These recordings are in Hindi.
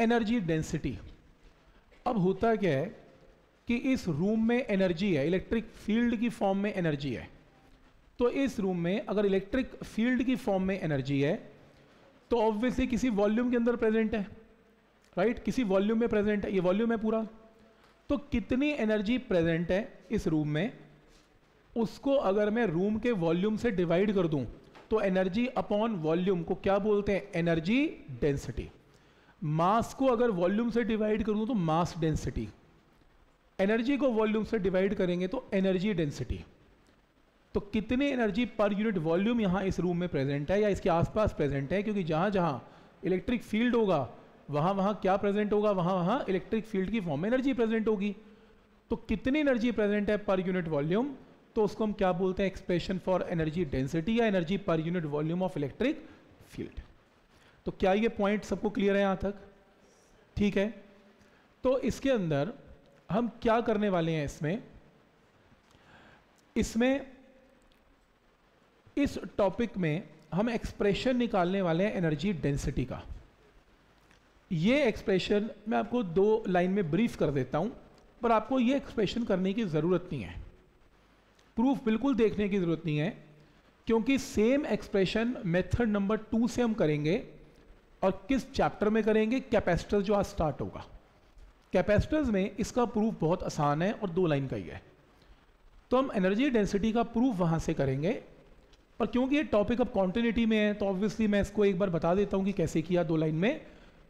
एनर्जी डेंसिटी अब होता क्या है कि इस रूम में एनर्जी है इलेक्ट्रिक फील्ड की फॉर्म में एनर्जी है तो इस रूम में अगर इलेक्ट्रिक फील्ड की फॉर्म में एनर्जी है तो ऑब्वियसली किसी वॉल्यूम के अंदर प्रेजेंट है राइट right? किसी वॉल्यूम में प्रेजेंट है ये वॉल्यूम है पूरा तो कितनी एनर्जी प्रेजेंट है इस रूम में उसको अगर मैं रूम के वॉल्यूम से डिवाइड कर दूं तो एनर्जी अपॉन वॉल्यूम को क्या बोलते हैं एनर्जी डेंसिटी मास को अगर वॉल्यूम से डिवाइड करूँ तो मास डेंसिटी एनर्जी को वॉल्यूम से डिवाइड करेंगे तो एनर्जी डेंसिटी तो कितने एनर्जी पर यूनिट वॉल्यूम यहां इस रूम में प्रेजेंट है या इसके आसपास प्रेजेंट है क्योंकि जहां जहां इलेक्ट्रिक फील्ड होगा वहां वहां क्या प्रेजेंट होगा वहां वहां इलेक्ट्रिक फील्ड की फॉर्म में एनर्जी प्रेजेंट होगी तो कितनी एनर्जी प्रेजेंट है पर यूनिट वॉल्यूम तो उसको हम क्या बोलते हैं एक्सप्रेशन फॉर एनर्जी डेंसिटी या energy per unit volume of electric field तो क्या ये पॉइंट सबको क्लियर है यहाँ तक ठीक है तो इसके अंदर हम क्या करने वाले हैं इसमें इसमें इस टॉपिक में हम एक्सप्रेशन निकालने वाले हैं एनर्जी डेंसिटी का ये एक्सप्रेशन मैं आपको दो लाइन में ब्रीफ कर देता हूं पर आपको ये एक्सप्रेशन करने की ज़रूरत नहीं है प्रूफ बिल्कुल देखने की ज़रूरत नहीं है क्योंकि same expression method number two से हम करेंगे और किस चैप्टर में करेंगे कैपेसिटर जो आज स्टार्ट होगा कैपेसिटर्स में इसका प्रूफ बहुत आसान है और दो लाइन का ही है तो हम एनर्जी डेंसिटी का प्रूफ वहां से करेंगे और क्योंकि ये टॉपिक अब कॉन्टिन्यूटी में है तो ऑब्वियसली मैं इसको एक बार बता देता हूँ कि कैसे किया दो लाइन में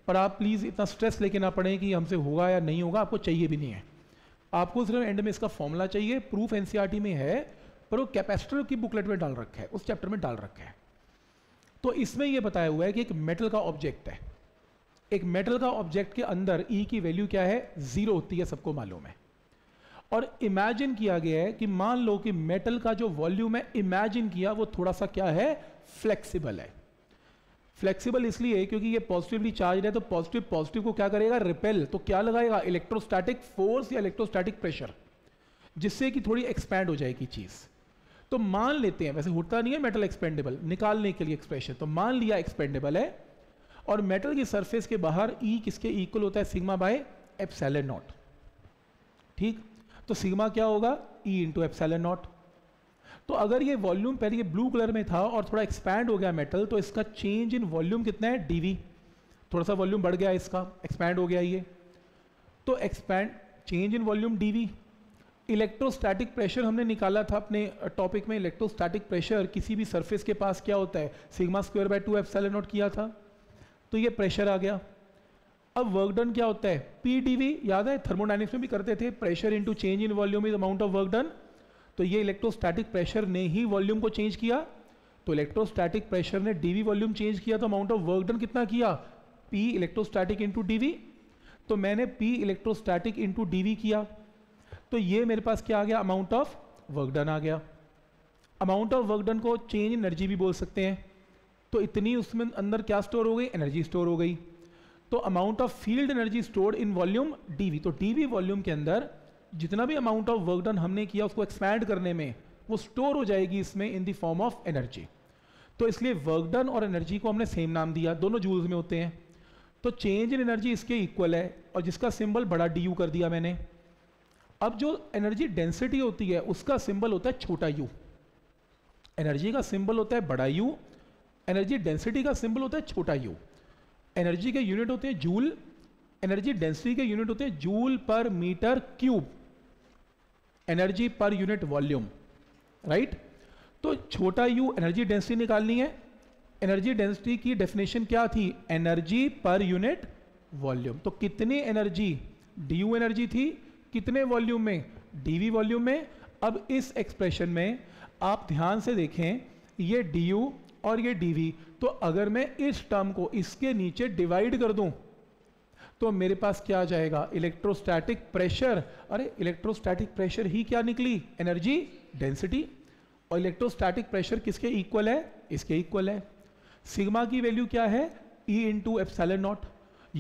पर आप प्लीज़ इतना स्ट्रेस लेके ना पड़े कि हमसे होगा या नहीं होगा आपको चाहिए भी नहीं है आपको सिर्फ एंड में इसका फॉर्मूला चाहिए प्रूफ एनसीआरटी e में है पर वो कैपेसिटर की बुकलेट में डाल रखा है उस चैप्टर में डाल रखा है तो इसमें यह बताया हुआ है कि एक मेटल का ऑब्जेक्ट है एक मेटल का ऑब्जेक्ट के अंदर ई e की वैल्यू क्या है जीरो होती है सबको मालूम है और इमेजिन किया गया है कि मान लो कि मेटल का जो वॉल्यूम है इमेजिन किया वो थोड़ा सा क्या है फ्लेक्सिबल है फ्लेक्सिबल इसलिए क्योंकि ये पॉजिटिवली चार्ज है तो पॉजिटिव पॉजिटिव को क्या करेगा रिपेल तो क्या लगाएगा इलेक्ट्रोस्टैटिक फोर्स या इलेक्ट्रोस्टैटिक प्रेशर जिससे कि थोड़ी एक्सपैंड हो जाएगी चीज़ तो मान लेते हैं वैसे होता नहीं है मेटल एक्सपेंडेबल निकालने के लिए एक्सप्रेशन तो मान लिया एक्सपेंडेबल है और मेटल की सरफेस के बाहर ई e किसके इक्वल होता है सिग्मा बाय एप्सैलन नॉट ठीक तो सिग्मा क्या होगा ई इंटू एप्सैलन नॉट तो अगर ये वॉल्यूम पहले ये ब्लू कलर में था और थोड़ा एक्सपैंड हो गया मेटल तो इसका चेंज इन वॉल्यूम कितना है डीवी थोड़ा सा वॉल्यूम बढ़ गया इसका एक्सपैंड हो गया ये तो expand change in volume d v electrostatic pressure हमने निकाला था अपने टॉपिक में इलेक्ट्रोस्टैटिक प्रेशर किसी भी सरफेस के पास क्या होता है sigma square by two F naught किया था तो ये प्रेशर आ गया अब वर्क डन क्या होता है पीडीवी याद है थर्मोडाइनिक्स में भी करते थे pressure into change in volume is amount of work done तो ये इलेक्ट्रोस्टैटिक प्रेशर ने ही वॉल्यूम को चेंज किया तो इलेक्ट्रोस्टैटिक प्रेशर ने डीवी वॉल्यूम चेंज किया तो अमाउंट ऑफ वर्क डन कितना किया पी इलेक्ट्रोस्टैटिक इंटू डीवी तो मैंने पी इलेक्ट्रोस्टैटिक इंटू डीवी किया तो ये मेरे पास क्या आ गया अमाउंट ऑफ वर्क डन आ गया अमाउंट ऑफ वर्क डन को चेंज एनर्जी भी बोल सकते हैं तो इतनी उसमें अंदर क्या स्टोर हो गई एनर्जी स्टोर हो गई तो amount of field energy stored in volume dV तो डीवी वॉल्यूम के अंदर जितना भी अमाउंट ऑफ वर्क डन हमने किया उसको एक्सपैंड करने में वो स्टोर हो जाएगी इसमें in the form of energy तो इसलिए वर्क डन और एनर्जी को हमने सेम नाम दिया दोनों जूल्स में होते हैं तो चेंज इन एनर्जी इसके इक्वल है और जिसका सिंबल बड़ा डी कर दिया मैंने अब जो एनर्जी डेंसिटी होती है उसका सिंबल होता है छोटा यू एनर्जी का सिंबल होता है बड़ा यू एनर्जी डेंसिटी का सिंबल होता है छोटा यू एनर्जी के यूनिट होते हैं जूल एनर्जी डेंसिटी के यूनिट होते हैं joule per metre cube energy per unit volume right तो छोटा यू एनर्जी डेंसिटी निकालनी है एनर्जी डेंसिटी की डेफिनेशन क्या थी एनर्जी पर यूनिट वॉल्यूम तो कितनी एनर्जी डी यू एनर्जी थी कितने वॉल्यूम में डीवी वॉल्यूम में अब इस एक्सप्रेशन में आप ध्यान से देखें ये डी और ये डी तो अगर मैं इस टर्म को इसके नीचे डिवाइड कर दूं तो मेरे पास क्या आ जाएगा इलेक्ट्रोस्टैटिक प्रेशर अरे इलेक्ट्रोस्टैटिक प्रेशर ही क्या निकली एनर्जी डेंसिटी और इलेक्ट्रोस्टैटिक प्रेशर किसके इक्वल है इसके इक्वल है सिग्मा की वैल्यू क्या है ई इंटू एफ नॉट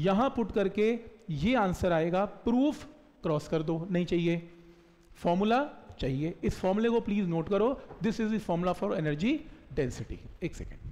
यहां पुट करके ये आंसर आएगा प्रूफ क्रॉस कर दो नहीं चाहिए फॉर्मूला चाहिए इस फॉर्मूले को प्लीज नोट करो this is the formula for energy density एक सेकेंड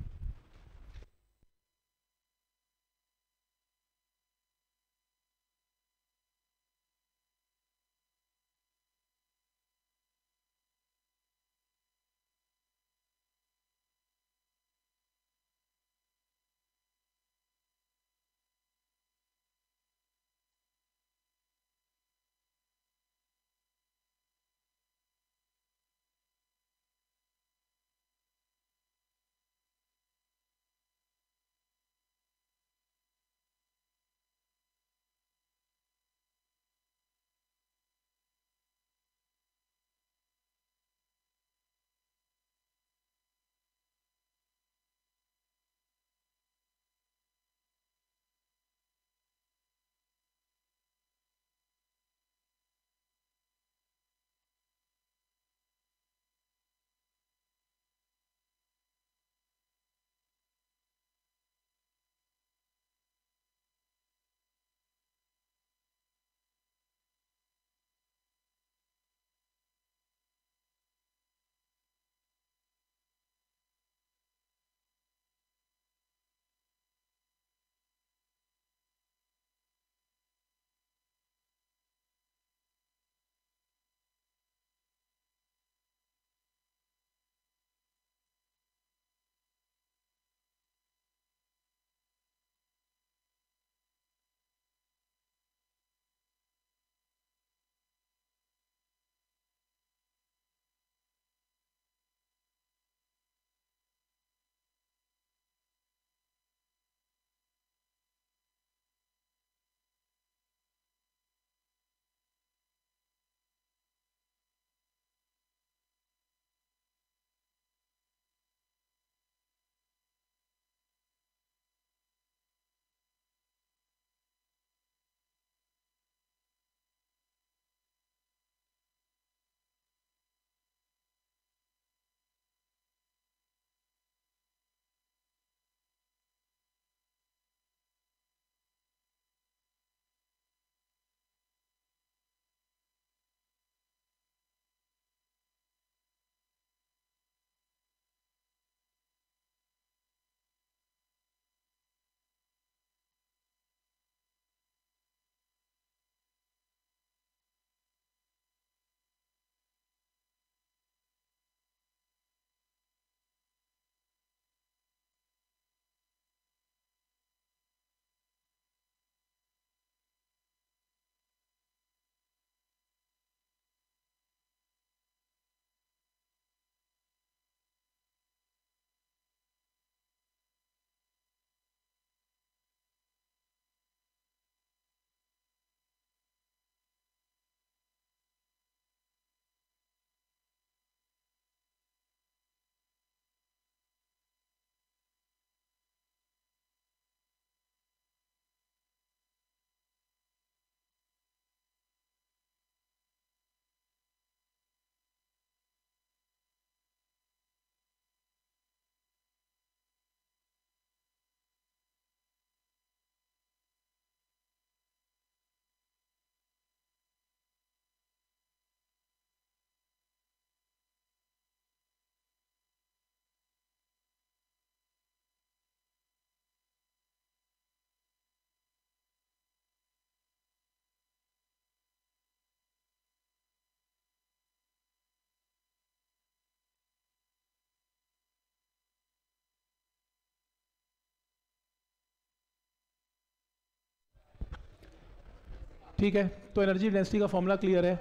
ठीक है तो एनर्जी डेंसिटी का फॉर्मूला क्लियर है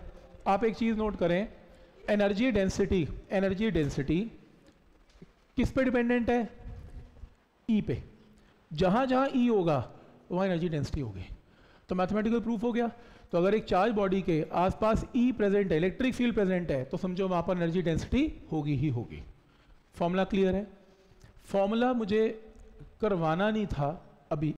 आप एक चीज़ नोट करें एनर्जी डेंसिटी एनर्जी डेंसिटी किस पे डिपेंडेंट है ई e पे जहां जहां ई e होगा वहां एनर्जी डेंसिटी होगी तो मैथमेटिकल प्रूफ हो गया तो अगर एक चार्ज बॉडी के आसपास ई e प्रेजेंट है इलेक्ट्रिक फील्ड प्रेजेंट है तो समझो वहां पर एनर्जी डेंसिटी होगी ही होगी फॉर्मूला क्लियर है फॉर्मूला मुझे करवाना नहीं था अभी